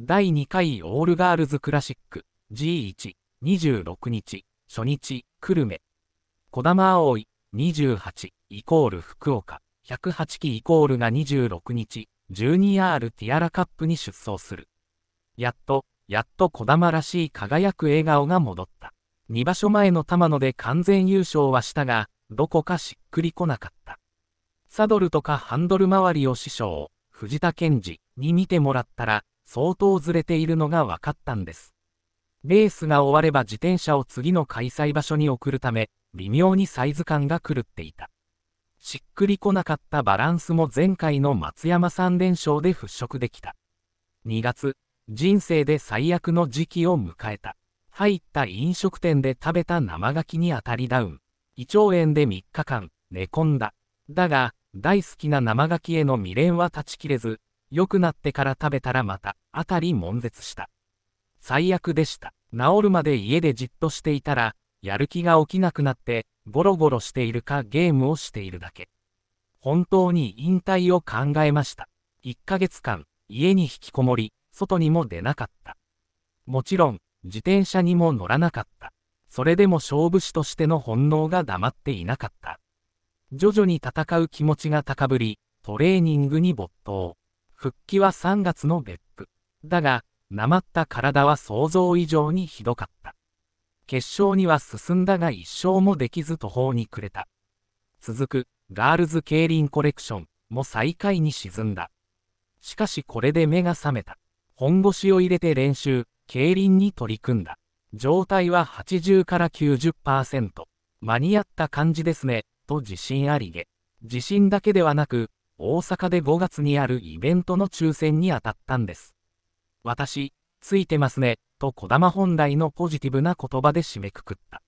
第2回オールガールズクラシック G1、26日、初日、久留米。児玉葵、28、イコール福岡、108期イコールが26日、12R ティアラカップに出走する。やっと、やっと児玉らしい輝く笑顔が戻った。2場所前の玉野で完全優勝はしたが、どこかしっくりこなかった。サドルとかハンドル周りを師匠、藤田健二に見てもらったら、相当ずれているのが分かったんです。レースが終われば自転車を次の開催場所に送るため、微妙にサイズ感が狂っていた。しっくりこなかったバランスも前回の松山3連勝で払拭できた。2月、人生で最悪の時期を迎えた。入った飲食店で食べた生牡蠣に当たりダウン。胃腸炎で3日間、寝込んだ。だが、大好きな生牡蠣への未練は断ち切れず、良くなってから食べたらまた、あたり悶絶した。最悪でした。治るまで家でじっとしていたら、やる気が起きなくなって、ゴロゴロしているかゲームをしているだけ。本当に引退を考えました。1ヶ月間、家に引きこもり、外にも出なかった。もちろん、自転車にも乗らなかった。それでも勝負師としての本能が黙っていなかった。徐々に戦う気持ちが高ぶり、トレーニングに没頭。復帰は3月の別府。だが、なまった体は想像以上にひどかった。決勝には進んだが一勝もできず途方に暮れた。続く、ガールズ競輪コレクションも最下位に沈んだ。しかしこれで目が覚めた。本腰を入れて練習、競輪に取り組んだ。状態は80から90%。間に合った感じですね、と自信ありげ。自信だけではなく、大阪で5月にあるイベントの抽選に当たったんです。私、ついてますね、と児玉本来のポジティブな言葉で締めくくった。